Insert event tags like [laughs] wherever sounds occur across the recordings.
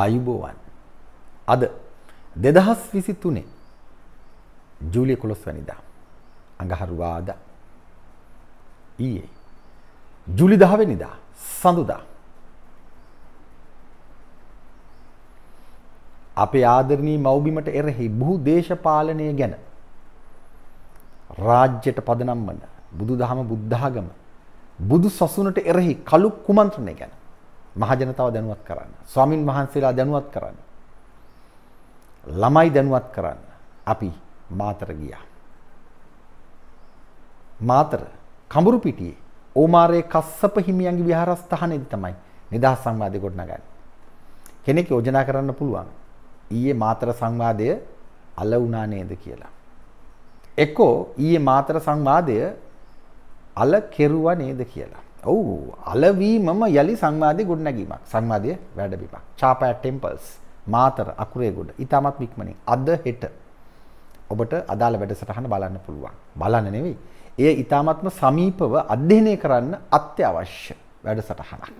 ආයුබෝවන් අද දෙදහස් විසි තුනේ ජූලිය කොළොස් වැනිදා අඟහරුවාද ඊයේ ජුලි දහවෙනිදා සඳුදා අපේ ආදරණී මවබිමට එරෙහි බොහෝ දේශපාලනය ගැන රාජ්‍යයට පදනම් වන බුදු දහම බුද්ධාගම බුදු සසුනට එරෙහි කළු කුමන්ත්‍රණය ගැන මහජනතාව දැනුවත් කරන්න. ස්වාමින් වහන්සේලා දැනුවත් කරන්න. ළමයි දැනුවත් කරන්න. අපි මාතර ගියා. මාතර කඹුරු පිටියේ ඕමාරේ කස්සප හිමියන්ගේ විහාරස්ථානයේදී තමයි නිදහස් සංවාදය ගොඩනගන්නේ. කෙනෙක් යෝජනා කරන්න පුළුවන්. ඊයේ මාතර සංවාදය අල වුණා නේද කියලා. එක්කෝ ඊයේ මාතර සංවාදය අල කෙරුවා නේද කියලා. ඔවු අලවීමම යළි සංවාධය ගොඩනැගීමක් සංවාධය වැඩබිමක් චාපෑ ටෙම්පල්ස් මාතර අකුරේ ගොඩ ඉතාමත් වික්මනින් අද හෙට ඔබට අදාළ වැඩසටහන බලන්න පුළුවන් බලන්න නෙවෙයි එය ඉතාමත්ම සමීපව අධ්‍යයනය කරන්න අත්‍යවශ්‍ය වැඩසටහනක්.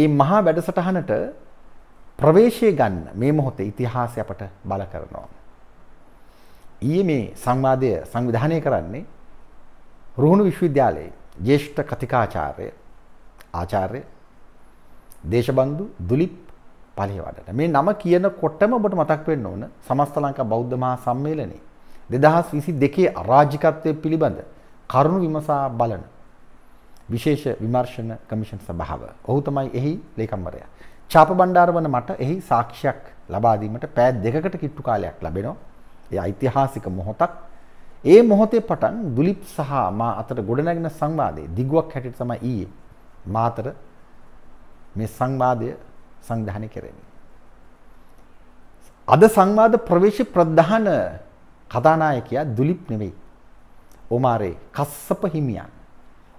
ඒ මහා වැඩසටහනට ප්‍රවේශය ගන්න මේ මොහොතේ ඉතිහාසය අපට බල කරනවා. ඊයේ මේ සංවාදය සංවිධානය කරන්නේ රුහුණු විශ්වවිද්‍යාලයේ ජේෂ්ඨ කතිකාචාර්ය ආචාර්ය දේශබන්දු දුලිප් පලිවඩට මේ නම කියනකොටම ඔබට මතක් වෙන්න ඕන සමස්ත ලංකා බෞද්ධ මහා සම්මේලනයේ 2022 අරාජකත්වයේ පිළිබඳ කරුණු විමසා බලන විශේෂ විමර්ශන කමිෂන් සභාව. ඔහු තමයි එහි ලේකම්වරයා. චාප බණ්ඩාර වන මට එහි සාක්ෂියක් ලබා දීමට පෑ දෙකකට කිට්ටු කාලයක් ලැබෙනවා. ඒ ඓතිහාසික මොහොතක් ඒ මොහොතේ පටන් දුලිප් සහ මා අතර ගොඩනැගෙන සංවාදයේ දිගුවක් හැටියට තමයි ඊයේ මා අතර මේ සංවාදය සංවිධානය කෙරෙන්නේ. අද සංවාද ප්‍රවේශ ප්‍රධාන කතානායකයා දුලිප් නෙවෙයි. ඕමාරේ කස්සප හිමියන්.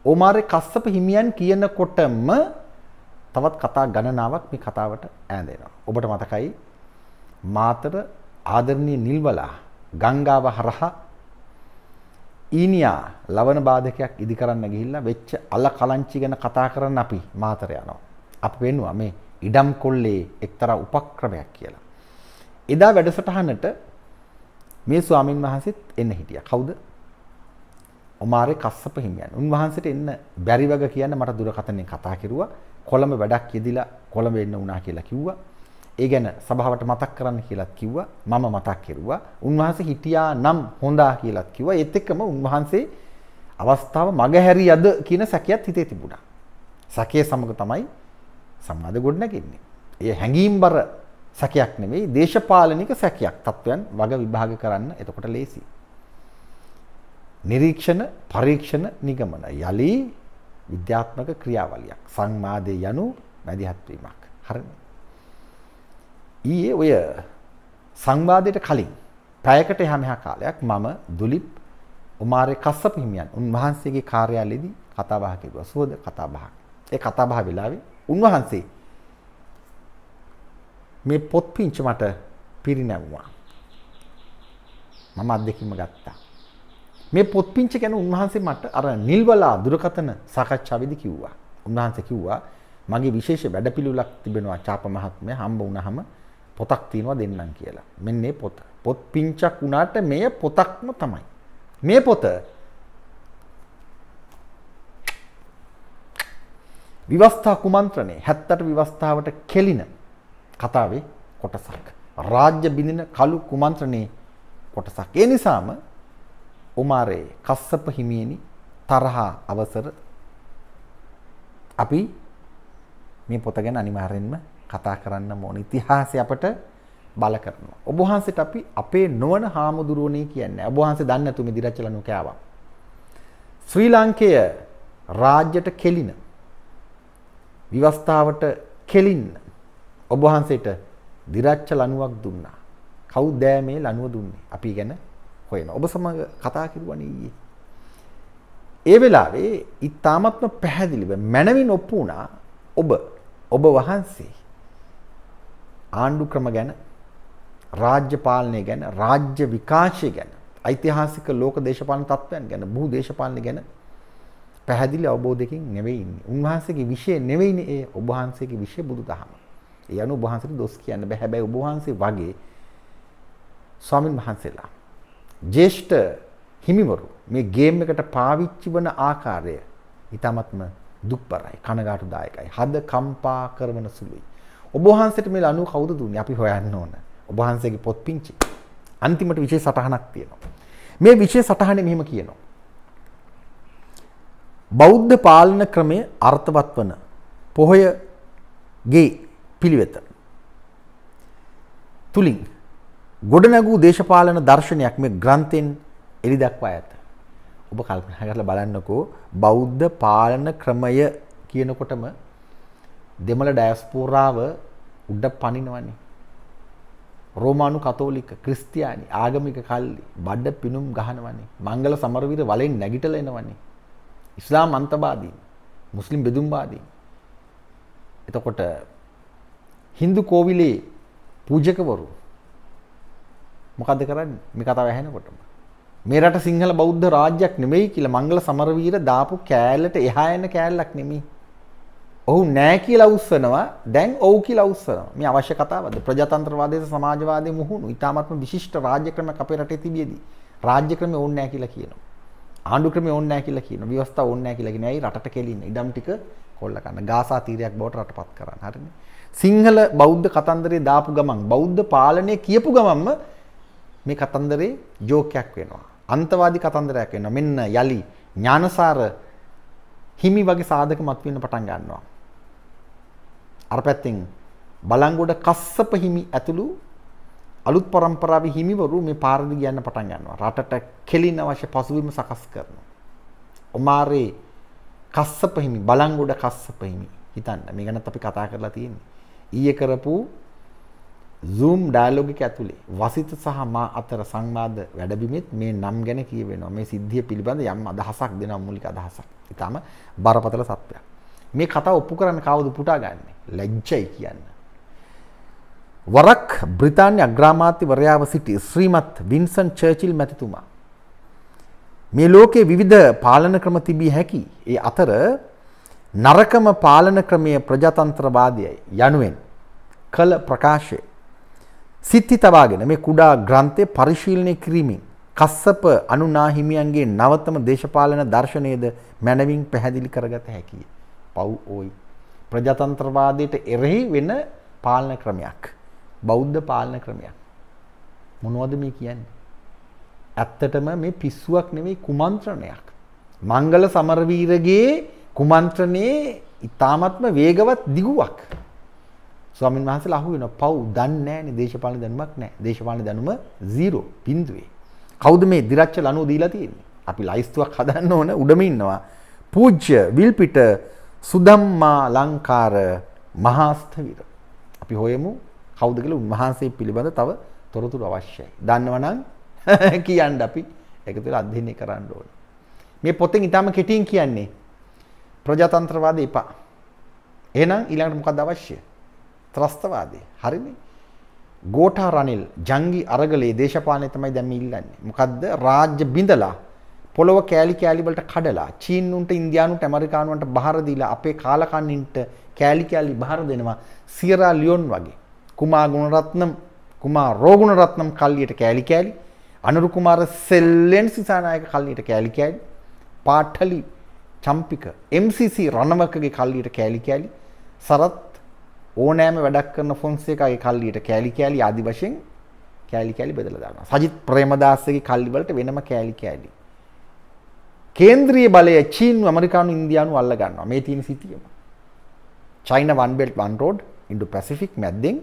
ඕමාරේ කස්සප හිමියන් කියනකොටම තවත් කතා ගණනාවක් මේ කතාවට ඈඳෙනවා. ඔබට මතකයි මාතර ආදරණීය නිල්වලා ගංගාව හරහා ඊනියා ලවණ බාධකයක් ඉදි කරන්න ගිහිල්ලා වෙච්ච අල කලංචි ගැන කතා කරන්න අපි මාතර යනවා. අපි වෙන්නවා මේ ඉඩම් කොල්ලේ එක්තරා උපක්‍රමයක් කියලා. එදා වැඩසටහනට මේ ස්වාමින් වහන්සේත් එන්න හිටියා. කවුද? ඔමාරේ කස්සප හිමියන්. උන්වහන්සේට එන්න බැරි වග කියන්න මට දුරකථනයෙන් කතා කෙරුවා. කොළඹ වැඩක් යෙදිලා කොළඹ එන්න වුණා කියලා කිව්වා. ඒ ගැන සභාවට මතක් කරන්න කියලාත් කිව්වා මම මතක් කෙරුවා උන්වහන්සේ හිටියා නම් හොඳා කියලාත් කිව්වා ඒත් එක්කම උන්වහන්සේ අවස්ථාව මගහැරියද කියන සැකයක් හිතේ තිබුණා සැකයේ සමග තමයි සම්මාද ගොඩනගන්නේ ඒ හැඟීම්බර සැකයක් නෙවෙයි දේශපාලනික සැකයක් තත්වයන් වග විභාග කරන්න එතකොට ලේසි නිරීක්ෂණ පරීක්ෂණ නිගමන යලි විද්‍යාත්මක ක්‍රියාවලියක් සංමාදේ යනු මැදිහත් වීමක් හරිනේ ඊයේ ඔය සංවාදයට කලින් පැයකට එහා මෙහා කාලයක් මම දුලිප් උමාරේ කස්සප හිමියන් උන්වහන්සේගේ කාර්යාලයේදී කතා බහ කිව්වා. සුවද කතා බහක්. ඒ කතා බහ වෙලාවේ උන්වහන්සේ මේ පොත් පිංච මට පිරිනැවුවා. මම අත්දැකීම ගත්තා. මේ පොත් පිංච ගැන උන්වහන්සේ මට අර නිල්වලා දුරකතන සාකච්ඡාවේදී කිව්වා. උන්වහන්සේ කිව්වා මගේ විශේෂ වැඩපිළිවෙලක් තිබෙනවා චාප මහත්මයා හම්බ වුණාම පොතක් තියෙනවා දෙන්නම් කියලා. මෙන්න මේ පොත. පොත් පිංචක් වුණාට මෙය පොතක්ම තමයි. මේ පොත විවස්ථා කුමන්ත්‍රණේ 70 විවස්ථාවට කෙලින කතාවේ කොටසක්. රාජ්‍ය බිඳින කළු කුමන්ත්‍රණේ කොටසක්. ඒ නිසාම උමාරේ කස්සප හිමියනි තරහා අවසර අපි මේ පොත ගැන අනිවාර්යෙන්ම කතා කරන්න ඕන ඉතිහාසය අපට බල කරනවා. ඔබ වහන්සේට අපි අපේ නොවන හාමුදුරුවනේ කියන්නේ. ඔබ වහන්සේ දන්නේ නැතු මිදිරචලනු කෑවා. ශ්‍රී ලංකේය රාජ්‍යට කෙලින. විවස්ථාවට කෙලින්න. ඔබ වහන්සේට දිරච්ච ලණුවක් දුන්නා. කවුද මේ ලණුව දුන්නේ? අපි ගැන හොයන. ඔබ සමග කතා කරුවනේ ඊයේ. ඒ වෙලාවේ ඊ తాමත්ම පැහැදිලිව මනවින් ඔප්පු වුණා ඔබ ඔබ වහන්සේ ආණ්ඩු ක්‍රම ගැන රාජ්‍ය පාලනය ගැන රාජ්‍ය විකාශය ගැන ඓතිහාසික ලෝක දේශපාලන තත්ත්වයන් ගැන බහු දේශපාලන ගැන පැහැදිලි අවබෝධයකින් නෙවෙයි ඉන්නේ. උන්වහන්සේගේ විෂය නෙවෙයිනේ ඒ ඔබ වහන්සේගේ විෂය බුදුදහම. ඒ අනුව ඔබ වහන්සේට දොස් කියන්න බෑ. හැබැයි ඔබ වහන්සේ වගේ ස්වාමින් වහන්සේලා ජේෂ්ඨ හිමිවරු මේ ගේම් එකට පාවිච්චි වන ආකාරය ඊටමත්ම දුක්පරයි, කනගාටුදායකයි, හද කම්පා කරවන සුළුයි. ඔබ වහන්සේට මේ ලණුව කවුද දුන්නේ? අපි හොයන්න ඕන. ඔබ වහන්සේගේ පොත් පිංචි. අන්තිමට විශේෂ සටහනක් තියෙනවා. මේ විශේෂ සටහනේ මෙහෙම කියනවා. බෞද්ධ පාලන ක්‍රමයේ අර්ථවත් වන පොහොයගේ පිළිවෙත තුලින් ගොඩනැගූ දේශපාලන දර්ශනයක් මේ ග්‍රන්ථෙන් එළි දක්වා ඇත. ඔබ කල්පනා කරලා බලන්නකෝ බෞද්ධ පාලන ක්‍රමය කියනකොටම දෙමළ ඩයස්පෝරාව උඩ පනිනවනේ. රෝමානු කතෝලික ක්‍රිස්තියානි ආගමික කල්ලි බඩ පිනුම් ගහනවනේ. මංගල සමරවීර වලෙන් නැගිටලා එනවනේ. ඉස්ලාම් අන්තවාදීන්, මුස්ලිම් බෙදුම්වාදීන්. එතකොට Hindu කෝවිලේ පූජකවරු මොකද කරන්නේ? මේ කතාව ඇහෙනකොටම. මේ රට සිංහල බෞද්ධ රාජ්‍යයක් නෙමෙයි කියලා මංගල සමරවීර දාපු කෑල්ලට එහා යන කෑල්ලක් නෙමෙයි. ඔහු නෑ කියලා උස්සනවා දැන් ඔව් කියලා උස්සනවා. මේ අවශ්‍ය කතාවක්ද? ප්‍රජාතන්ත්‍රවාදයේ සමාජවාදයේ මුහුණු ඉතාමත්ම විශිෂ්ට රාජ්‍ය ක්‍රමයක් අපේ රටේ තිබියදී රාජ්‍ය ක්‍රමය ඕනේ නෑ කියලා කියනවා. ආණ්ඩු ක්‍රමය ඕනේ නෑ කියලා කියනවා. ව්‍යවස්ථා ඕනේ නෑ කියලා කියනවා. ඇයි රටට කෙලින්න? ඉඩම් ටික කොල්ල ගන්න. ගාසා තීරයක් බවට රටපත් කරන්න. හරිනේ. සිංහල බෞද්ධ කතන්දරේ දාපු ගමන් බෞද්ධ පාලනය කියපු ගමන්ම මේ කතන්දරේ ජෝකයක් වෙනවා. අන්තවාදී කතන්දරයක් වෙනවා. මෙන්න යලි ඥානසාර හිමි වගේ සාධක මතුවෙන්න පටන් ගන්නවා. අර පැත්තෙන් බලංගොඩ කස්සප හිමි ඇතුළු අලුත් પરම්පරාවේ හිමිවරු මේ පාරදි කියන්න පටන් ගන්නවා. රටට කෙලින අවශ්‍ය පසුබිම සකස් කරනවා. ඔමාරේ කස්සප හිමි බලංගොඩ කස්සප හිමි හිතන්න මේ ගැනත් අපි කතා කරලා තියෙන්නේ. ඊයේ කරපු Zoom dialogue එක ඇතුලේ වසිත සහ මා අතර සංවාද වැඩබිමෙත් මේ නම් ගැන කියවෙනවා. මේ සිද්ධිය පිළිබඳ යම් අදහසක් දෙනවා මූලික අදහසක්. ඊටාම බරපතල සත්‍යයක්. මේ කතා ඔප්පු කරන්න කවුද පුටා ගන්න ලැජ්ජයි කියන්න. වරක් බ්‍රිතාන්‍ය අග්‍රාමාත්‍යවරයාව සිටි ශ්‍රීමත් වින්සන් චර්චිල් මැතිතුමා. මේ ලෝකයේ විවිධ පාලන ක්‍රම තිබී හැකි. ඒ අතර නරකම පාලන ක්‍රමය ප්‍රජාතන්ත්‍රවාදයයි යනුවෙන් කළ ප්‍රකාශය. සිත්ති තබාගෙන මේ කුඩා ග්‍රන්ථය පරිශීලනය කිරීමෙන් කස්සප අනුනා හිමියන්ගේ නවතම දේශපාලන දර්ශනයේද මැනවින් පැහැදිලි කරගත හැකියි. පව් ඕයි. ප්‍රජතන්ත්‍රවාදයට එරෙහි වෙන පාලන ක්‍රමයක්. බෞද්ධ පාලන ක්‍රමයක්. මොනවද මේ කියන්නේ? ඇත්තටම මේ පිස්සුවක් නෙමෙයි කුමන්ත්‍රණයක්. මංගල සමරවීරගේ කුමන්ත්‍රණයේ ඊ타මත්ම වේගවත් දිගුවක්. ස්වාමීන් වහන්සේලා අහු වෙනවා පව් දන්නේ නැහැනේ දේශපාලන දැනුමක් නැහැ. දේශපාලන දැනුම 0 බිඳුවේ. කවුද මේ දිරච්ච ලනුව දීලා තියෙන්නේ? අපි ලයිස්තුවක් හදන්න ඕන උඩම ඉන්නවා. පූජ්‍ය විල්පිට සුදම්මා ලංකාර මහාස්ථවිර. අපි හොයමු කවුද කියලා උන්වහන්සේ පිළිබඳ තව තොරතුරු අවශ්‍යයි. දන්නවනම් [laughs] කියන්න අපි ඒක තුළ අධ්‍යයනය කරන්න ඕනේ. මේ පොතෙන් ඊටම කෙටියෙන් කියන්නේ ප්‍රජාතන්ත්‍රවාදය එපා. එහෙනම් ඊළඟට මොකද අවශ්‍ය? ත්‍රස්තවාදය. හරිනේ. ගෝඨා රනිල් ජංගි අරගලේ දේශපාලනය තමයි දැන් මේ ඉල්ලන්නේ. මොකද්ද? රාජ්‍ය බිඳලා පොළොව කෑලි කෑලි වලට කඩලා චීනුන්ට ඉන්දියානුන්ට ඇමරිකානුන්ට බහර දීලා අපේ කාලකන්නින්ට කෑලි කෑලි බහර දෙනවා සියරා ලියොන් වගේ කුමා ගුණරත්නම් කුමා රෝගුණරත්නම් කල්ලියට කෑලි කෑලි අනුරු කුමාර සෙල්ලෙන් සිසානායක කල්ලියට කෑලි කෑලි පාඨලි චම්පික MCC රණවකගේ කල්ලියට කෑලි කෑලි සරත් ඕනෑම වැඩක් කරන ෆොන්සේකාගේ කල්ලියට කෑලි කෑලි ආදි වශයෙන් කෑලි කෑලි බෙදලා දානවා සජිත් ප්‍රේමදාසගේ කල්ලි වලට වෙනම කෑලි කෑලි කේන්ද්‍රී බලය චීන් අමරිකානු ඉන්දයානු අල්ල ගන්නවා මේ තියෙන සිතියම China one belt one road Indo Pacific මැද්දෙන්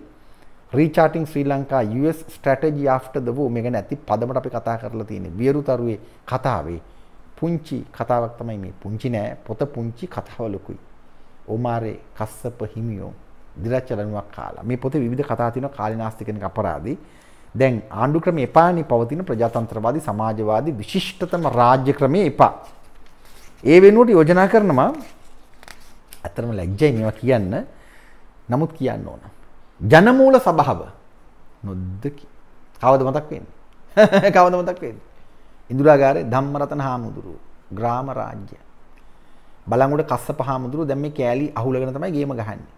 රීචාටිං Sri Lanka US strategy after the වූ මේ ගැන ඇති පදමට අපි කතා කරලා තියෙන වියරු තරුවේ කතාවේ පුංචි කතාවක් තමයි මේ පුංචි නෑ පොත පුංචි කතාව ලොකුයි ඕමාරේ කස්සප හිමියෝ දිරචලනුවක් කාලා මේ පොතේ විවිධ කතා තියෙනවා කාලිනාස්ති කෙනෙක් අපරාදී දැන් ආණ්ඩු ක්‍රම එපානේ පවතින ප්‍රජාතන්ත්‍රවාදී සමාජවාදී විශිෂ්ටතම රාජ්‍ය ක්‍රමයේ එපා. ඒ වෙනුවට යෝජනා කරනවා ඇත්තම ලැජ්ජයි මේවා කියන්න. නමුත් කියන්න ඕන. ජනමූල සභාව නොද්දකි. කවද මතක් වෙන්නේ? [laughs] කවද මතක් වෙන්නේ? ඉන්දුරාගාරේ ධම්මරතන හාමුදුරුවෝ ග්‍රාම රාජ්‍ය බලංගොඩ කස්සප හාමුදුරුවෝ දැන් මේ කෑලි අහුලගෙන තමයි ගේම ගහන්නේ.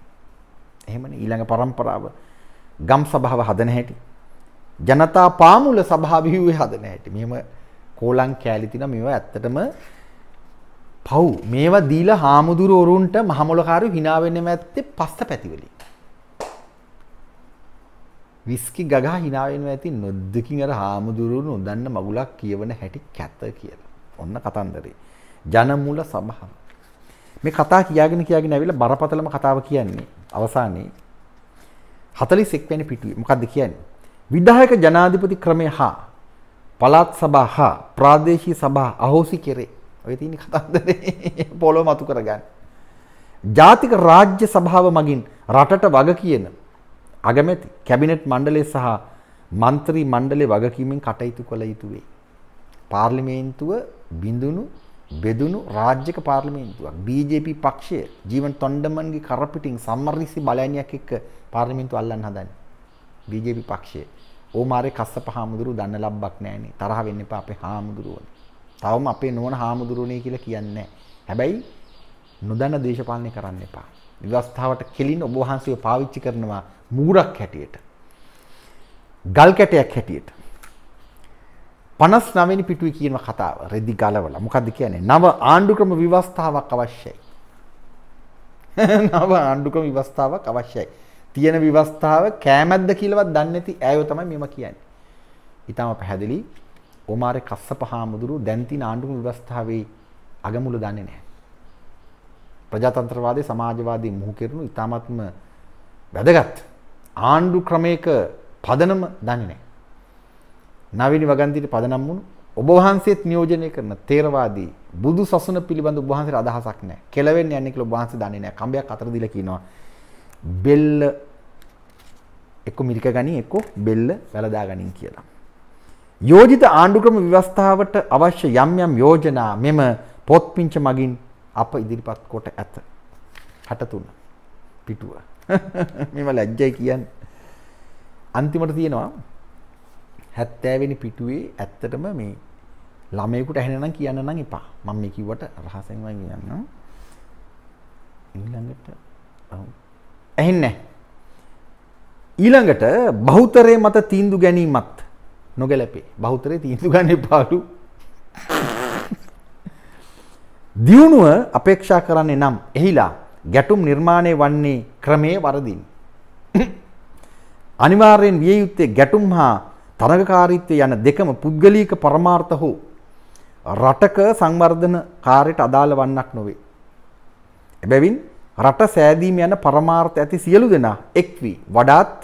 එහෙමනේ ඊළඟ પરම්පරාව ගම් සභාව හදන හැටි ජනතා පාමුල සභාවිහුවේ හදන ඇයට මෙම කෝලං කෑලිතින මෙව ඇත්තටම පව් මේවා දීල හාමුදුරුවරුන්ට මහමොලකාරු හිනාවෙන්නම ඇත්තේ පස්ස පැතිවලි. විස්කි ගගා හිනාවෙන් ඇති නොද්දකින් අර හාමුදුරුවරු නොදන්න මගුලක් කියවන හැටි කැත කියලා. ඔන්න කතන්දරේ. ජනමුල සභාව. මේ කතා කියාගෙන කියාගෙන ඇවිල්ලා බරපතලම කතාව කියන්නේ අවසානයේ 41 වෙනි පිටුවේ මොකද්ද කියන්නේ? විධායක ජනාධිපති ක්‍රමය හා පළාත් සභා හා ප්‍රාදේශී සභා අහෝසි කෙරේ. ඔය තියෙන කතන්දරේ [laughs] පොළොව මතු කරගන්න. ජාතික රාජ්‍ය සභාව මගින් රටට වග කියන අගමැති කැබිනට් මණ්ඩලය සහ මන්ත්‍රී මණ්ඩලේ වගකීමෙන් කටයුතු කළ යුතු වේ. පාර්ලිමේන්තුව බිඳුණු බෙදුණු රාජ්‍යක පාර්ලිමේන්තුවක් BJP පක්ෂය ජීවන් තොණ්ඩමන්ගේ කරපිටින් සම්මරිසි බලයන්යක් එක්ක පාර්ලිමේන්තුව අල්ලන්න හදන්නේ. BJP පක්ෂය ඕමාරේ කස්සප හාමුදුරු දන්න ලබ්බක් නෑනේ. තරහ වෙන්න එපා අපේ හාමුදුරුවෝ. තවම අපේ නෝන හාමුදුරුවනේ කියලා කියන්නේ හැබැයි නොදන්න දේශපාලනය කරන්න එපා. විවස්ථාවට කෙලින් ඔබ වහන්සේව පාවිච්චි කරනවා මූරක් හැටියට. ගල් කැටයක් හැටියට. 59 වෙනි පිටුවේ කියන කතාව රෙදි ගලවලා. මොකද්ද කියන්නේ? නව ආණ්ඩුක්‍රම විවස්ථාවක් අවශ්‍යයි. [laughs] නව ආණ්ඩුක්‍රම විවස්ථාවක් අවශ්‍යයි. තියෙන විවස්ථාව කෑමැද්ද කියලාවත් දන්නේ නැති ඈයෝ තමයි මෙම කියන්නේ. ඊටම පැහැදිලි ඕමාරේ කස්සප හාමුදුරු දැන් තියෙන ආණ්ඩුක්‍රම ව්‍යවස්ථාවේ අගමුල දන්නේ නැහැ. ප්‍රජාතන්ත්‍රවාදී සමාජවාදී මුහු කෙරුණු ඊටාත්ම වැදගත් ආණ්ඩු ක්‍රමයක පදනම දන්නේ නැහැ. නවීන වගන්තිට පදනම් වුණු ඔබ වහන්සේත් නියෝජනය කරන තේරවාදී බුදු සසුන පිළිබඳ ඔබ වහන්සේට අදහසක් නැහැ. කෙලවෙන්න යන්නේ කියලා ඔබ වහන්සේ දන්නේ නැහැ. කම්බයක් අතර දීලා කියනවා. බෙල්ල එක්ක මිරික ගනී එක්ක බෙල්ල වැළදා ගනින් කියලා. යෝජිත ආණ්ඩුක්‍රම ව්‍යවස්ථාවට අවශ්‍ය යම් යම් යෝජනා මෙම පොත්පිංච මගින් අප ඉදිරිපත් කොට ඇත. 63 පිටුව. [laughs] මේව ලැජ්ජයි කියන්නේ. අන්තිමට තියෙනවා 70 වෙනි පිටුවේ ඇත්තටම මේ ළමයෙකුට ඇහෙනනම් කියන්න නම් එපා. මම මේ කිව්වට රහසෙන්ම කියන්නම්. ඊළඟට ඇහෙන්නේ නැහැ. ඊළඟට බෞතරය මත තීන්දු ගැනීමත් නොගැලපේ බෞතරය තීන්දු ගන්න පාඩු දියුණුව අපේක්ෂා කරන්නේ නම් එහිලා ගැටුම් නිර්මාණය වන්නේ ක්‍රමය වරදින්. අනිවාර්යෙන් විය යුත්තේ ගැටුම් හා තරගකාරීත්වය යන දෙකම පුද්ගලීක පරමාර්ථ හෝ රටක සංවර්ධන කාර්යට අදාළ වන්නක් නොවේ. එබැවින් රට සෑදීම යන පරමාර්ථ ඇති සියලු දෙනා එක්වී වඩාත්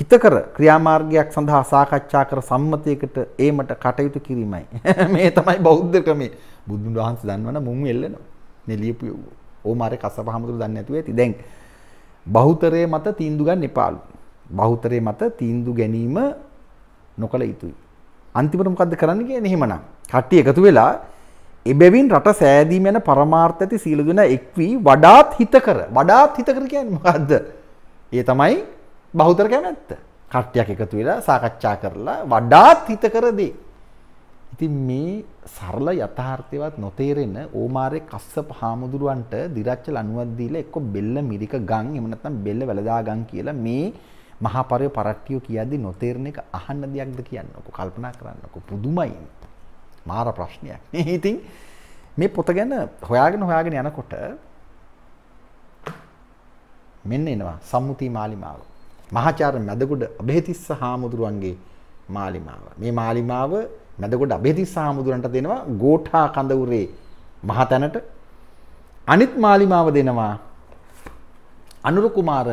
හිතකර ක්‍රියාමාර්ගයක් සඳහා සාකච්ඡා කර සම්මතයකට ඒමට කටයුතු කිරීමයි. [laughs] මේ තමයි බෞද්ධ ක්‍රමේ. බුදුන් වහන්සේ දන්නවනේ මුම් එල්ලනවා. මේ ලියපු ඕමාරේ කස්සපහමතුරු දන්නේ නැතුව ඇති. දැන් බහුතරයේ මත තීන්දුව ගන්න එපාලු. බහුතරයේ මත තීන්දුව ගැනීම නොකළ යුතුයි. අන්තිමට මොකද්ද කරන්න කියන්නේ? එහෙමනම් කට්ටිය එකතු වෙලා එබැවින් රට සෑදීම යන පරමාර්ථ ඇති සීලදුන එක්වී වඩාත් හිතකර වඩාත් හිතකර කියන්නේ මොකද්ද? ඒ තමයි බහුතර කැමැත්ත. කට්ටියක් එකතු වෙලා සාකච්ඡා කරලා වඩාත් හිතකර දේ. ඉතින් මේ සරල යථාර්ථයවත් නොතේරෙන ඕමාරේ කස්සප හාමුදුරුවන්ට දිරච්ච ලණුවක් දීලා එක්ක බෙල්ල මිරික ගම් එහෙම නැත්නම් බෙල්ල වැලදා ගම් කියලා මේ මහා පරිව පරට්ටිය කියද්දි නොතේරෙන එක අහන්න දෙයක්ද කියන්නකො කල්පනා කරන්නකො පුදුමයි. මාර ප්‍රශ්නයක් නේ. ඉතින් මේ පොත ගැන හොයාගෙන හොයාගෙන යනකොට මෙන්න එනවා සම්මුති මාලිමාව. මහාචාර්ය මැදගොඩ අබේතිස්ස හාමුදුරුවන්ගේ මාලිමාව. මේ මාලිමාව මැදගොඩ අබේතිස්ස හාමුදුරන්ට දෙනවා ගෝඨා කඳවුරේ මහතැනට අනිත් මාලිමාව දෙනවා අනුර කුමාර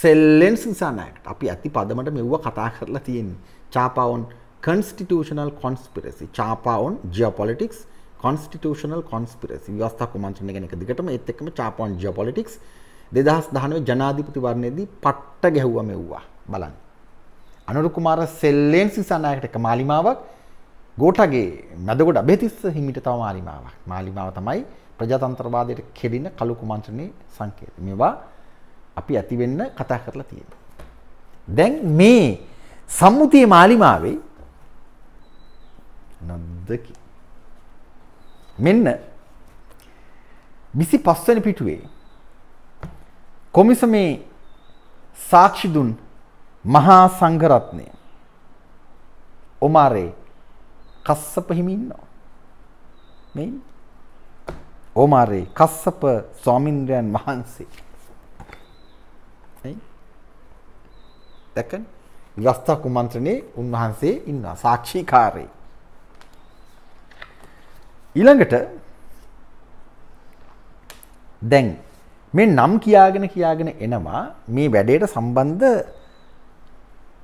සෙල්ලෙන් සිසනායකට. අපි අති පදමට මෙව්ව කතා කරලා තියෙන්නේ. චාපාවොන් constitutional conspiracy චාපා on geopolitics constitutional conspiracy ව්‍යවස්ථා කුමන්ත්‍රණය ගැන එක දිගටම ඒත් එක්කම චාපා on geopolitics 2019 ජනාධිපති වර්ණයේදී පට්ට ගැහුවා මෙව්වා බලන්න අනුරු කුමාර සෙල්ලෙන් සිසනායකට එක මාලිමාවක් ගෝඨගේ මැදගොඩ අබේතිස්ස හිමිට තව මාලිමාවක් මාලිමාව තමයි ප්‍රජාතන්ත්‍රවාදයට කෙලින කළු කුමන්ත්‍රණයේ සංකේත මේවා අපි ඇති වෙන්න කතා කරලා තියෙනවා දැන් මේ සම්මුතිය මාලිමාවේ නොදකි. මෙන්න 25 වෙනි පිටුවේ කොමිසමේ සාක්ෂි දුන් මහා සංඝරත්නය ඔමාරේ කස්සප හිමි ඉන්නවා. මේ ඔමාරේ කස්සප ස්වාමින්ද්‍රයන් වහන්සේ. එයි. දැකන් විවස්ථා කුමන්ත්‍රණේ උන්වහන්සේ ඉන්නවා සාක්ෂිකාරේ. ඊළඟට දැන් මේ නම් කියාගෙන කියාගෙන එනවා මේ වැඩේට සම්බන්ධ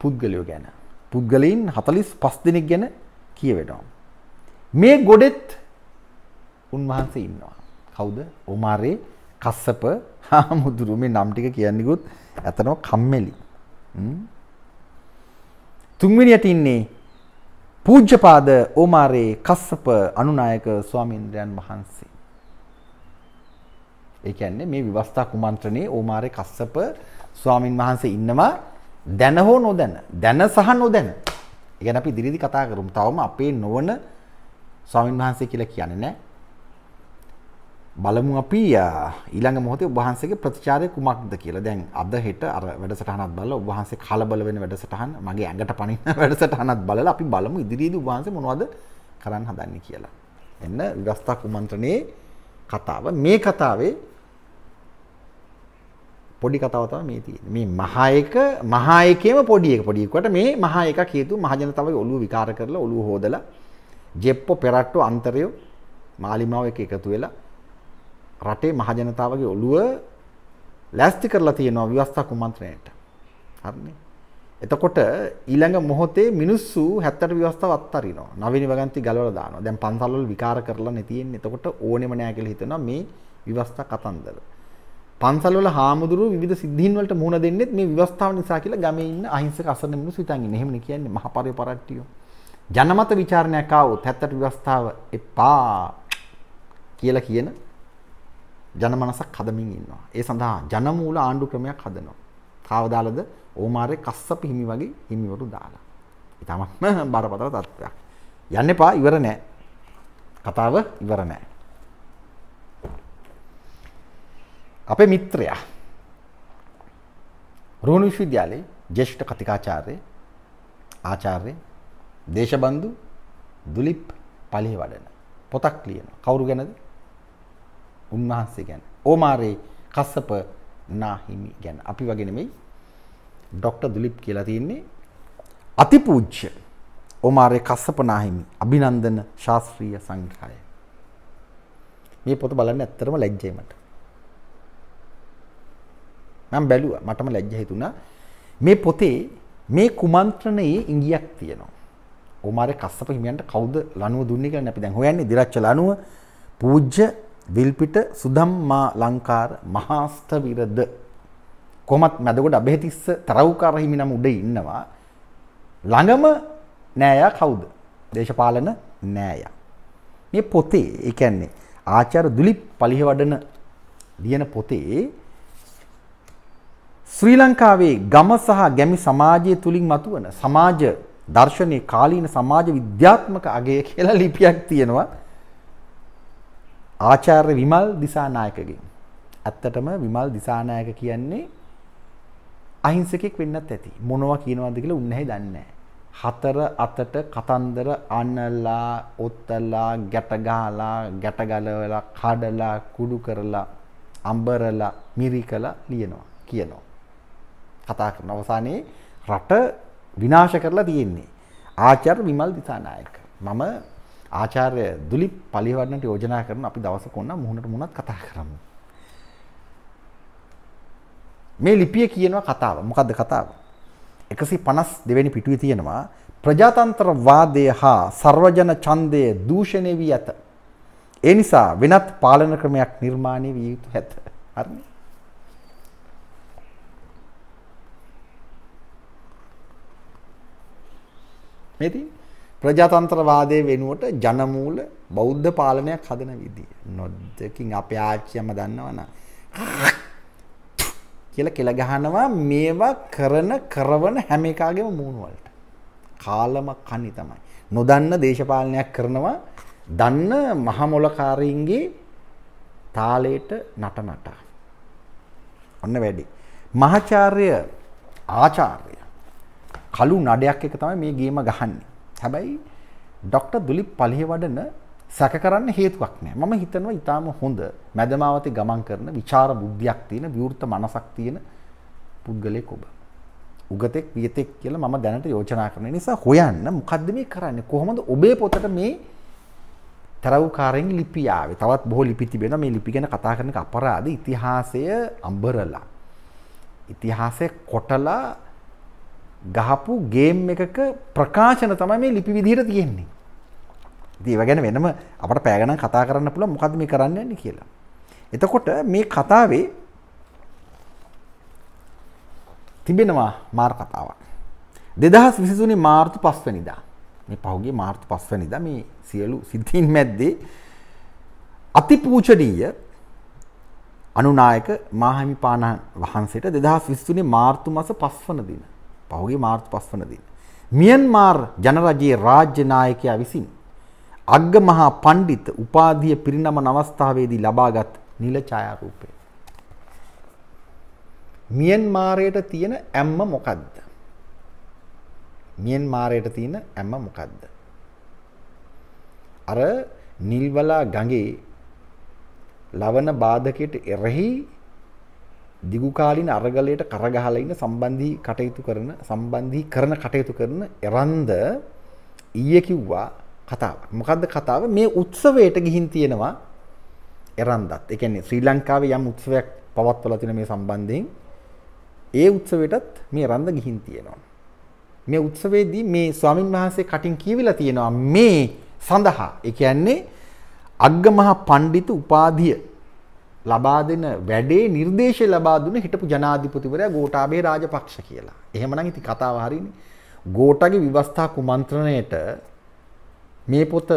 පුද්ගලයෝ ගැන. පුද්ගලයින් 45 දෙනෙක් ගැන කියවෙනවා. මේ ගොඩෙත් උන්වහන්සේ ඉන්නවා. කවුද? ඔමාරේ කස්සප හාමුදුරු මේ නම් ටික කියන්නේකුත් එතනෝ කම්මැලි. තුන්වෙනියට ඉන්නේ පූජ්‍යපාද ඕමාරේ කස්සප අනුනායක ස්වාමීන්ද්‍රයන් වහන්සේ. ඒ කියන්නේ මේ විවස්ථා කුමන්ත්‍රණේ ඕමාරේ කස්සප ස්වාමින් වහන්සේ ඉන්නවා දැන හෝ නොදැන දැන සහ නොදැන. ඒ ගැන අපි ඉදිරියේදී කතා කරමු. තවම අපේ නොවන ස්වාමින් වහන්සේ කියලා කියන්නේ නැහැ. බලමු අපි ඊළඟ මොහොතේ ඔබ වහන්සේගේ ප්‍රතිචාරය කුමක්ද කියලා. දැන් අද හෙට අර වැඩසටහනක් බලලා ඔබ වහන්සේ කලබල වෙන වැඩසටහන මගේ ඇඟට පනින්න [laughs] වැඩසටහනක් බලලා අපි බලමු ඉදිරියේදී ඔබ වහන්සේ මොනවද කරන්න හදන්නේ කියලා. එන්න විවස්ථා කුමන්ත්‍රණයේ කතාව මේ කතාවේ පොඩි කතාව තමයි මේ තියෙන්නේ. මේ මහා එක මහා එකේම පොඩි එක පොඩි එකට මේ මහා එකක් හේතු මහජනතාවගේ ඔළුව විකාර කරලා ඔළුව හොදලා ජෙප්පෝ පෙරට්ටු අන්තරය මාලිමාව එක එකතු වෙලා රටේ මහජනතාවගේ ඔළුව ලෑස්ති කරලා තියෙනවා විවස්ථා කුමන්ත්‍රණයට. හරිනේ. එතකොට ඊළඟ මොහොතේ මිනිස්සු 70 විවස්ථාව අත්හරිනවා. නවීන වගන්ති ගලවලා දානවා. දැන් පන්සල්වල විකාර කරලා නේ තියෙන්නේ. එතකොට ඕනෙම නෑ කියලා හිතනවා මේ විවස්ථා කතන්දර. පන්සල්වල හාමුදුරුවෝ විවිධ සිද්ධීන් වලට මුහුණ දෙන්නෙත් මේ විවස්ථාව නිසා කියලා ගමේ ඉන්න අහිංසක අසරණ මිනිස්සු හිතන් ඉන්නේ. එහෙමනේ කියන්නේ මහ පරිපරට්ටියෝ. ජනමත ਵਿਚාරණයක් ආවොත් 70 විවස්ථාව එපා කියලා කියන ජනමනසක් හදමින් ඉන්නවා. ඒ සඳහා ජනමූල ආණ්ඩු ක්‍රමයක් හදනවා. කවදාලද ඕමාරේ කස්සප හිමි වගේ හිමිවරු දාලා. ඉතමත්ම බරපතල තත්ත්වයක්. යන්න එපා ඉවර නෑ. කතාව ඉවර නෑ. අපේ මිත්‍රයා රුහුණු විශ්වවිද්‍යාලයේ ජ්‍යෙෂ්ඨ කතිකාචාර්ය ආචාර්ය දේශබන්දු දුලිප් පලිහ වඩන පොතක් ලියනවා. කවුරු ගැනද? උන්වහන්සේ ගැන. ඕමාරේ කස්සප නාහිමි ගැන. අපි වගේ නෙමෙයි. ડોક્ટર දුලිප් කියලා තියෙන්නේ අතිපූජ්‍ය ඕමාරේ කස්සප නාහිමි අභිනන්දන ශාස්ත්‍රීය සංග්‍රහය. මේ පොත බලන්න ඇත්තටම ලැජ්ජයි මට. මම බැලුවා මටම ලැජ්ජ හිතුණා. මේ පොතේ මේ කුමන්ත්‍රණයේ ඉඟියක් තියෙනවා. ඕමාරේ කස්සප හිමියන්ට කවුද ලණුව දුන්නේ කියලා අපි දැන් හොයන්නේ දිරච්ච ලණුව පූජ්‍ය විල්පිට සුදම්මා ලංකාර මහාස්ත විරද කොමත් මැදකොට අබෙහිතිස්ස තරව්කාර හිමි නම උඩ ඉන්නවා ළඟම නෑයා කවුද දේශපාලන නෑයා මේ පොතේ ඒ කියන්නේ ආචාර්ය දුලිප් පලිහවඩන ලියන පොතේ ශ්‍රී ලංකාවේ ගම සහ ගැමි සමාජය තුලින් මතුවන සමාජ දර්ශනයේ කාලීන සමාජ විද්‍යාත්මක අගය කියලා ලිපියක් තියෙනවා ආචාර්ය විමල් දිසානායකගෙන්. ඇත්තටම විමල් දිසානායක කියන්නේ අහිංසකෙක් වෙන්නත් ඇති. මොනවා කියනවද කියලා උන්නේ දන්නේ හතර අතට කතන්දර අනලා ඔත්තලා ගැටගාලා ගැටගලවලා කඩලා කුඩු කරලා අඹරලා මිරි කළා ලියනවා කියනවා. කතා කරන අවසානයේ රට විනාශ කරලා තියෙන්නේ. ආචාර්ය විමල් දිසානායක. මම ආචාර්ය දුලි පලිවන්නට යෝජනා කරන අපි දවස කොන්න මුහුණට මුණත් කතා කරන්න. මේ ලිපිය කියනවා කතාව මොකක්ද කතාව. එකසි පනස් දෙවැනි පිටුවි තියෙනවා ප්‍රජාතන්ත්‍රවාදය හා සර්වජන ඡන්දය දූෂණය වී ඇත. ඒ නිසා වෙනත් පාලන ක්‍රමයක් නිර්මාණය විය යුතු ඇත. හරිනේ. මේ තියෙන්නේ ප්‍රජාතන්ත්‍රවාදයේ වෙනුවට ජනමූල බෞද්ධ පාලනයක් හදන විදිය. නොදකින් අපේ ආච්චියම දන්නවනම් කියලා කෙල ගහනවා මේවා කරන කරවන හැම එකාගේම මූණ වලට. කාලම කණි තමයි. නොදන්න දේශපාලනයක් කරනවා දන්න මහ මොලකාරීන්ගේ තාලයට නටනට. ඔන්න වැඩි. මහාචාර්ය ආචාර්ය කළු නඩයක් එක තමයි මේ ගේම ගහන්නේ. හැබැයි ඩොක්ටර් දුලිප් පලියවඩන සැක කරන්න හේතුවක් නෑ. මම හිතනවා ඊටාම හොඳ මැදමාවතේ ගමන් කරන විචාර බුද්ධියක් තියෙන විවෘත මනසක් තියෙන පුද්ගලෙක් ඔබ. උගතෙක් වියතෙක් කියලා මම දැනට යෝජනා කරන නිසා හොයන්න මොකද්ද මේ කරන්නේ? කොහොමද ඔබේ පොතට මේ තරවුකාරයෙන් ලිපි ආවේ? තවත් බොහෝ ලිපි තිබෙනවා. මේ ලිපි ගැන කතා කරන එක අපරාධ ඉතිහාසය අඹරලා. ඉතිහාසය කොටලා ගහපු ගේම් එකක ප්‍රකාශන තමයි මේ ලිපි විදිහට තියෙන්නේ. ඉතින් ඒව ගැන වෙනම අපට පැය ගණන් කතා කරන්න පුළුවන් මොකද්ද මේ කරන්න යන්නේ කියලා. එතකොට මේ කතාවේ තිබෙනවා මාර කතාවක්. 2023 මාර්තු 5 වෙනිදා මේ පහුගිය මාර්තු 5 වෙනිදා මේ සියලු සිද්ධීන් මැද්දේ අතිපූජනීය අනුනායක මාහිමිපාණන් වහන්සේට 2023 මාර්තු මාස 5 වන දින පහුගිය මාර්තු 5 වන දින මියන්මාර් ජනරජයේ රාජ්‍ය නායකයා විසින් අග්ගමහා පඬිත් උපාධිය පිරිනමන අවස්ථාවේදී ලබාගත් නිල ඡායාරූපය මියන්මාරයට තියෙන ඇම්ම මොකද්ද? මියන්මාරයට තියෙන ඇම්ම මොකද්ද? අර නිල්වලා ගඟේ ලවණ බාධකයට එරෙහි දිගුකාලින අරගලයට කරගහලා ඉන්න සම්බන්ධී කටයුතු කරන සම්බන්ධී කරන කටයුතු කරන එරන්ද ඊයේ කිව්වා කතාවක්. මොකද්ද කතාව? මේ උත්සවයට ගිහින් තියෙනවා එරන්දත්. ඒ කියන්නේ ශ්‍රී ලංකාවේ යම් උත්සවයක් පවත්වලා තියෙන මේ සම්බන්ධයෙන් ඒ උත්සවයටත් මේ එරන්ද ගිහින් තියෙනවා. මේ උත්සවයේදී මේ ස්වාමින් වහන්සේ කටින් කියවිලා තියෙනවා මේ සඳහා. ඒ කියන්නේ අග්ගමහා පඬිතු උපාධිය ලබා දෙන වැඩේ නිර්දේශය ලබා දුන්නේ හිටපු ජනාධිපතිවරයා ගෝඨාභය රාජපක්ෂ කියලා. එහෙමනම් ඉතින් කතාව හරියනේ. ගෝඨාගේ විවස්ථා කුමන්ත්‍රණයට මේ පොත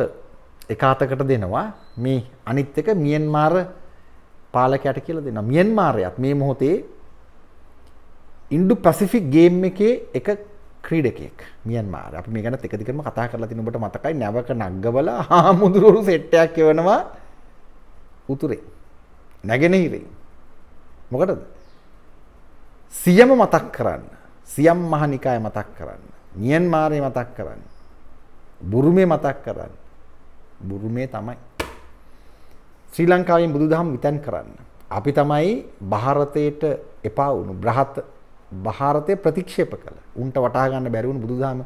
එකාතකට දෙනවා. මේ අනිත් එක මියන්මාර් පාලකයාට කියලා දෙනවා. මියන්මාරයත් මේ මොහොතේ ඉන්ඩු පැසිෆික් ගේම් එකේ එක ක්‍රීඩකෙක් මියන්මාර. අපි මේ ගැන එක දිගටම කතා කරලා තිනු ඔබට මතකයි නැවක නග්ගවල හාමුදුරුවෝ සෙට් එකක් එවනවා උතුරේ. නැගෙනහිරින්. මොකටද? සියම මතක් කරන්න. සියම් මහනිකාය මතක් කරන්න. මියන්මාරේ මතක් කරන්න. බුරුමේ මතක් කරන්න. බුරුමේ තමයි. ශ්‍රී ලංකාවෙන් බුදුදහම විතන් කරන්න. අපි තමයි ಭಾರತයට එපා වුණු බ්‍රහත් ಭಾರತය ප්‍රතික්ෂේප කළා. උන්ට වටහා ගන්න බැරි වුණු බුදුදහම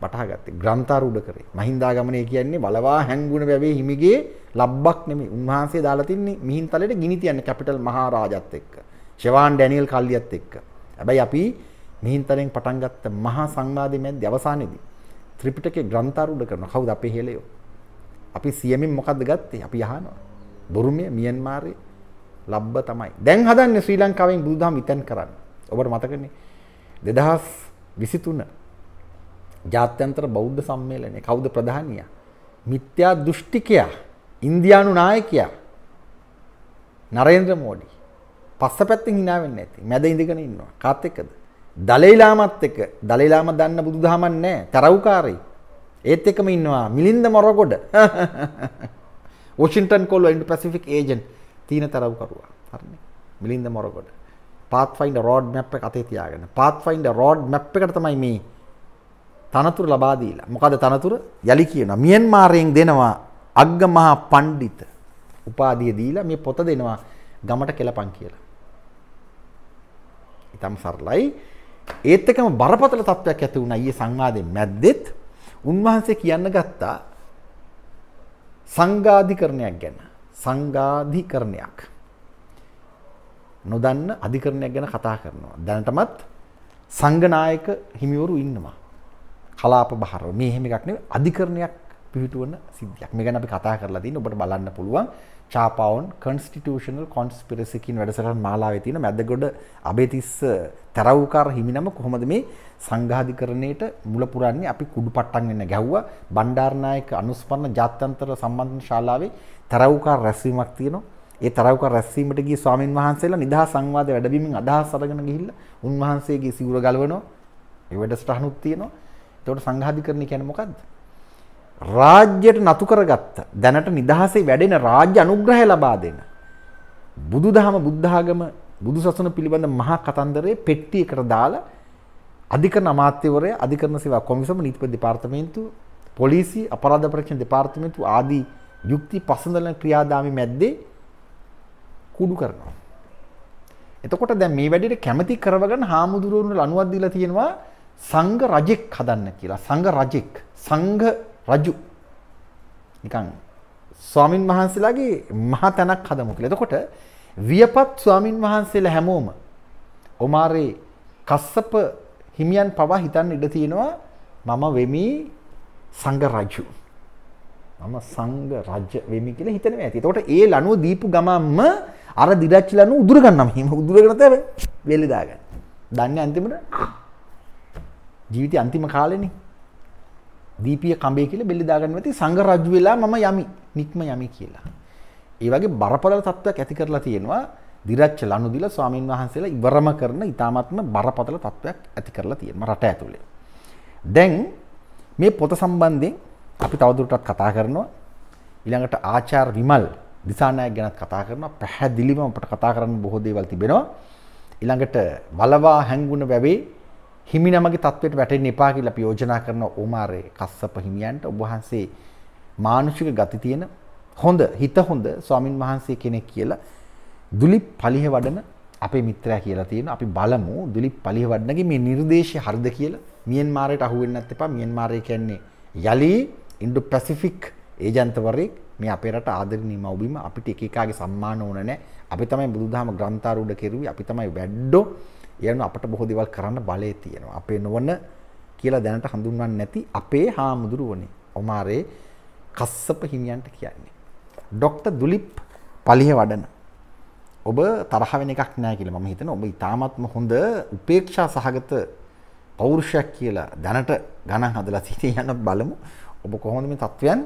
වටහාගත්තේ ග්‍රන්ථාරූඪ කරේ. මහින්දාගමනය කියන්නේ බලවා හැංගුණ වැවේ හිමිගේ ලබ්බක් නෙමෙයි. උන්වහන්සේ දාලා තින්නේ මිහින්තලයට ගිනි තියන්න කැපිටල් මහරජාත් එක්ක. ෂෙවාන් ඩැනියෙල් කල්ලියත් එක්ක. හැබැයි අපි මිහින්තලෙන් පටන් ගත්ත මහා සංවාදයේ මැද අවසානයේදී ත්‍රිපිටකේ ග්‍රන්ථාරූඪ කරනවා. කවුද අපේ හේලයෝ? අපි සියමින් මොකද්ද ගත්තේ? අපි අහනවා. බුරුමය, මියන්මාරේ ලබ්බ තමයි. දැන් හදන්නේ ශ්‍රී ලංකාවෙන් බුදුදහම ඉතෙන් කරන්න. ඔබට මතකනේ 2023 ජාත්‍යන්තර බෞද්ධ සම්මේලනය කවුද ප්‍රධානිය මිත්‍යා දෘෂ්ටිකයා ඉන්දියානු නායකයා නරේන්ද්‍ර මෝඩි පස්ස පැත්තෙන් හිනාවෙන්න ඇති මැද ඉඳගෙන ඉන්නවා කාත් එක්කද දලයිලාමත් එක දලයිලාම දන්න බුදු දහමන් නෑ තරව්කාරී ඒත් එකම ඉන්නවා මිලින්ද මොරකොඩ වොෂින්ටන් කොල්ල ඉන්ඩ පැසිෆික් ඒජන් තීන තරව්කරවා හරි Milinda Moragoda pathfinder road map එක අතේ තියාගෙන පාත්ෆයින්ඩ රෝඩ් මැප් එකට තමයි මේ තනතුර ලබා දීලා. මොකද තනතුර යලි කියනවා. මියන්මාරයෙන් දෙනවා අග්ග මහා පඬිත උපාධිය දීලා මේ පොත දෙනවා ගමට කෙලපන් කියලා. ඊටම සරලයි. ඒත් එකම බරපතල තත්වයක් ඇති වුණා ඊයේ සංවාදයේ මැද්දෙත් උන්වහන්සේ කියන්න ගත්තා සංගාධිකරණයක් ගැන. සංගාධිකරණයක්. නොදන්න අධිකරණයක් ගැන කතා කරනවා. දැනටමත් සංගනායක හිමිවරු ඉන්නවා. කලාප බහර මේ එහෙම එකක් නෙවෙයි අධිකරණයක් පිහිටුවන සිද්ධියක්. මේ ගැන අපි කතා කරලා තියෙන ඔබට බලන්න පුළුවන් චාපවුන් කන්ස්ටිටියුෂනල් කොන්ස්පිරසි කියන වැඩසටහන මාලාවේ තියෙන මැදගොඩ අබේතිස්ස තරව්කාර හිමිනම කොහොමද මේ සංඝාධිකරණයට මුල පුරන්නේ අපි කුඩු පට්ටම් වෙන්න ගැහුවා බණ්ඩාරනායක අනුස්පන්න ජාත්‍යන්තර සම්බන්ධන ශාලාවේ තරව්කාර රැස්වීමක් තියෙනවා. ඒ තරව්කාර රැස්වීමට ගිය ස්වාමින් වහන්සේලා නිදහස් සංවාද වැඩබිමින් අදහස් අරගෙන ගිහිල්ලා උන්වහන්සේගේ සිවුර ගලවනවා. ඒ වැඩසටහනුත් තියෙනවා. එතකොට සංඝාධිකරණය කියන්නේ මොකද්ද? රාජ්‍යයට නතු කරගත්ත දැනට නිදහසේ වැඩෙන රාජ්‍ය අනුග්‍රහය ලබා දෙන බුදුදහම බුද්ධාගම බුදුසසුන පිළිබඳ මහා කතන්දරේ පෙට්ටියකට දාලා අධිකරණ අමාත්‍යවරය අධිකරණ සේවා කොමිසම නීතිපති දෙපාර්තමේන්තුව පොලිසිය අපරාධ පරීක්ෂණ දෙපාර්තමේන්තුව ආදී යුක්ති පසඳලන ක්‍රියාදාමයේ මැද්දේ කුඩු කරනවා එතකොට දැන් මේ වැඩේට කැමැති කරවගන්න හාමුදුරුවෝ ලනුවක් දීලා තියෙනවා සංඝ රජෙක් හදන්න කියලා. සංඝ රජෙක්, සංඝ රජු. නිකන් ස්වාමින් වහන්සේලාගේ මහා තැනක් හදමු කියලා. එතකොට වියපත් ස්වාමින් වහන්සේලා හැමෝම ඔමාරේ කස්සප හිමියන් පවා හිතන්න ඉඩ තියෙනවා මම වෙමි සංඝ රජු. මම සංඝ රජ වෙමි කියලා හිතනවා ඇති. එතකොට ඒ ලණුව දීපු ගමම්ම අර දිරච්චි ලණුව උදුර ගන්නවා. හිම උදුරගෙන තමයි වෙලි දාගන්න. දන්නේ අන්තිමට ජීවිත අන්තිම කාලෙනි දීපිය කම්බේ කියල බෙල්ලි දාගන්න ඇති සංග රජ්ජු වෙලා මම යමි නික්ම යමි කියලා. ඒ වගේ බරපල තත්ත්වයක් ඇති කරලා තියෙනවා දිරච්ච ලනුදිල ස්වාමීන් වහන්සේලා ඉවරම කරන ඉතාමත්ම බරපතල තත්ත්වයක් ඇති කරලා තියෙනවා රට ඇතුලේ. දැන් මේ පොත සම්බන්ධයෙන් අපි තවදුරටත් කතා කරනවා ඊළඟට ආචාර් විමල් දිසානායක ගැනත් කතා කරනවා පැහැදිලිවම අපට කතා කරන්න බොහෝ දේවල් තිබෙනවා ඊළඟට වලවා හැංගුණ වැවේ හිමිනමගේ තත්වයට වැටෙන්න එපා කියලා අපි යෝජනා කරන ඕමාරේ කස්සප හිමියන්ට ඔබ වහන්සේ මානුෂික ගති තියෙන හොඳ හිත හොඳ ස්වාමින් වහන්සේ කෙනෙක් කියලා දුලිප් පලිහ වඩන අපේ මිත්‍රයා කියලා තියෙනවා. අපි බලමු දුලිප් පලිහ වඩනගේ මේ නිර්දේශය හරිද කියලා. මියන්මාරයට අහු වෙන්නත් එපා. මියන්මාරය කියන්නේ යලි ඉන්ඩෝ පැසිෆික් ඒජන්තවරයෙක්. මේ අපේ රට ආදරණීය මව්බිම අපිට එක එකාගේ සම්මාන ඕන නැහැ. අපි තමයි බුදුදහම ග්‍රන්ථාරූඪ කෙරුවේ. අපි තමයි වැඩෝ යන අපට බොහෝ දේවල් කරන්න බලය තියෙනවා. අපේ නොවන කියලා දැනට හඳුන්වන්නේ නැති අපේ හාමුදුරුවනේ. ඔමාරේ කස්සප හිමියන්ට කියන්නේ. ડોක්ටර් දුලිප් පලිහ වඩන. ඔබ තරහ වෙන එකක් නෑ කියලා මම හිතනවා. ඔබ ඊටාත්ම හොඳ උපේක්ෂා සහගත පෞරුෂයක් කියලා දැනට ගණන් හදලා සිටින යන බලමු. ඔබ කොහොමද මේ தත්වයන්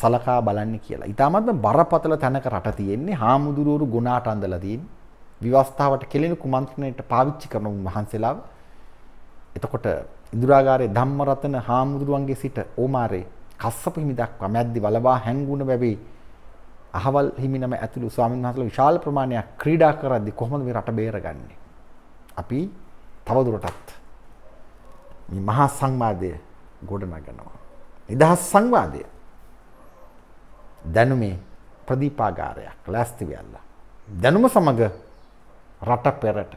සලකා බලන්නේ කියලා. ඊටාත්ම බරපතල තැනක රට තියෙන්නේ. හාමුදුරුවරු ගුණාට අඳලා තියෙන්නේ. විවස්ථාවට කෙලෙන කුමන්ත්‍රණයට පාවිච්චි කරන වහන්සේලා එතකොට ඉඳුරාගාරේ ධම්මරතන හාමුදුරුවන්ගේ සිට ඕමාරේ කස්සප හිමි දක්වා මැද්දි වලවා හැංගුණ බැවේ අහවල් හිමි නම ඇතුළු ස්වාමීන් වහන්සේලා විශාල ප්‍රමාණයක් ක්‍රීඩා කරද්දී කොහොමද මේ රට බේරගන්නේ අපි තවදුරටත් මේ මහා සංවාදය ගොඩනගනවා නිදහස් සංවාදය දැනුමේ ප්‍රදීපාගාරයක් ලෑස්ති වෙලා දැනුම සමග රට පෙරට